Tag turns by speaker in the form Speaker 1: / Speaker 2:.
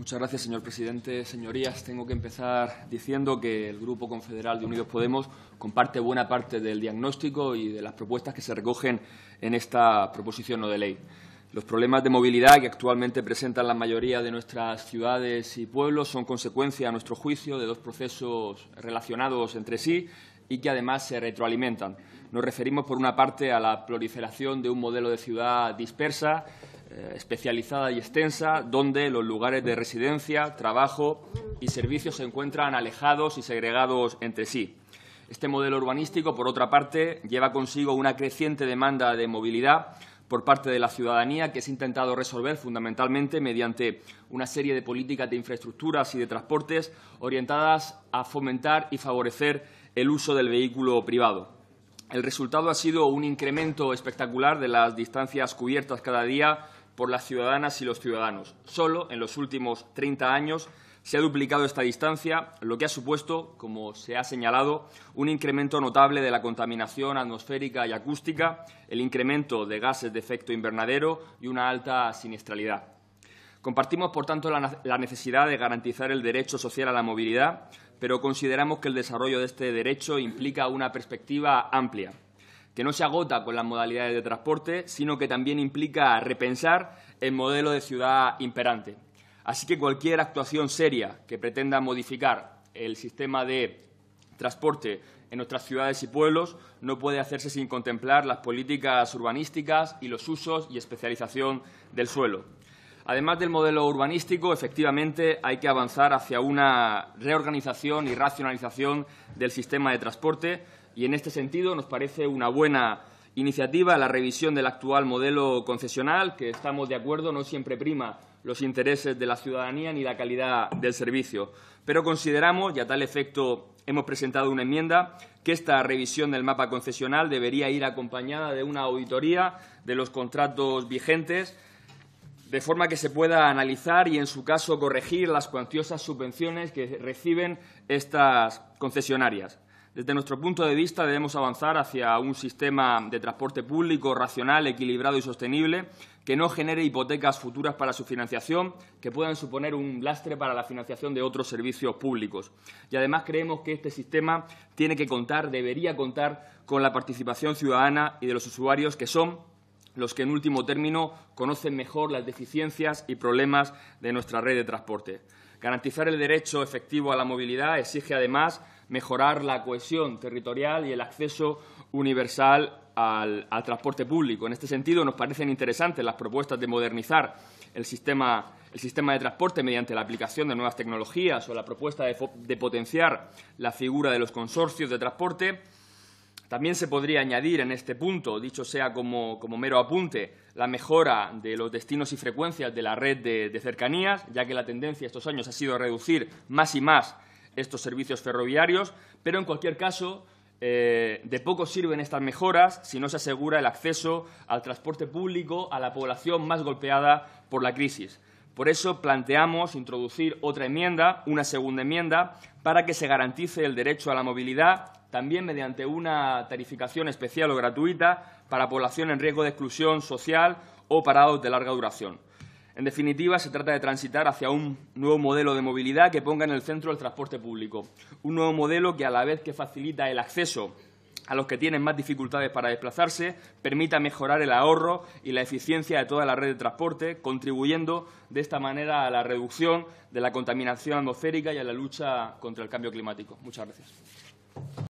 Speaker 1: Muchas gracias, señor presidente. Señorías, tengo que empezar diciendo que el Grupo Confederal de Unidos Podemos comparte buena parte del diagnóstico y de las propuestas que se recogen en esta proposición no de ley. Los problemas de movilidad que actualmente presentan la mayoría de nuestras ciudades y pueblos son consecuencia, a nuestro juicio, de dos procesos relacionados entre sí y que además se retroalimentan. Nos referimos, por una parte, a la proliferación de un modelo de ciudad dispersa eh, especializada y extensa, donde los lugares de residencia, trabajo y servicios se encuentran alejados y segregados entre sí. Este modelo urbanístico, por otra parte, lleva consigo una creciente demanda de movilidad por parte de la ciudadanía que se ha intentado resolver fundamentalmente mediante una serie de políticas de infraestructuras y de transportes orientadas a fomentar y favorecer el uso del vehículo privado. El resultado ha sido un incremento espectacular de las distancias cubiertas cada día por las ciudadanas y los ciudadanos. Solo en los últimos 30 años se ha duplicado esta distancia, lo que ha supuesto, como se ha señalado, un incremento notable de la contaminación atmosférica y acústica, el incremento de gases de efecto invernadero y una alta siniestralidad. Compartimos, por tanto, la necesidad de garantizar el derecho social a la movilidad, pero consideramos que el desarrollo de este derecho implica una perspectiva amplia que no se agota con las modalidades de transporte, sino que también implica repensar el modelo de ciudad imperante. Así que cualquier actuación seria que pretenda modificar el sistema de transporte en nuestras ciudades y pueblos no puede hacerse sin contemplar las políticas urbanísticas y los usos y especialización del suelo. Además del modelo urbanístico, efectivamente, hay que avanzar hacia una reorganización y racionalización del sistema de transporte, y en este sentido nos parece una buena iniciativa la revisión del actual modelo concesional, que estamos de acuerdo, no siempre prima los intereses de la ciudadanía ni la calidad del servicio. Pero consideramos, y a tal efecto hemos presentado una enmienda, que esta revisión del mapa concesional debería ir acompañada de una auditoría de los contratos vigentes, de forma que se pueda analizar y, en su caso, corregir las cuantiosas subvenciones que reciben estas concesionarias. Desde nuestro punto de vista, debemos avanzar hacia un sistema de transporte público racional, equilibrado y sostenible, que no genere hipotecas futuras para su financiación, que puedan suponer un lastre para la financiación de otros servicios públicos. Y además creemos que este sistema tiene que contar, debería contar, con la participación ciudadana y de los usuarios, que son los que en último término conocen mejor las deficiencias y problemas de nuestra red de transporte. Garantizar el derecho efectivo a la movilidad exige, además, mejorar la cohesión territorial y el acceso universal al, transporte público. En este sentido, nos parecen interesantes las propuestas de modernizar el sistema, de transporte mediante la aplicación de nuevas tecnologías o la propuesta de, potenciar la figura de los consorcios de transporte. También se podría añadir en este punto, dicho sea como, mero apunte, la mejora de los destinos y frecuencias de la red de, de cercanías, ya que la tendencia estos años ha sido reducir más y más estos servicios ferroviarios, pero en cualquier caso, eh, de poco sirven estas mejoras si no se asegura el acceso al transporte público a la población más golpeada por la crisis. Por eso planteamos introducir otra enmienda, una segunda enmienda, para que se garantice el derecho a la movilidad, también mediante una tarificación especial o gratuita para población en riesgo de exclusión social o parados de larga duración. En definitiva, se trata de transitar hacia un nuevo modelo de movilidad que ponga en el centro el transporte público. Un nuevo modelo que, a la vez que facilita el acceso a los que tienen más dificultades para desplazarse, permita mejorar el ahorro y la eficiencia de toda la red de transporte, contribuyendo de esta manera a la reducción de la contaminación atmosférica y a la lucha contra el cambio climático. Muchas gracias.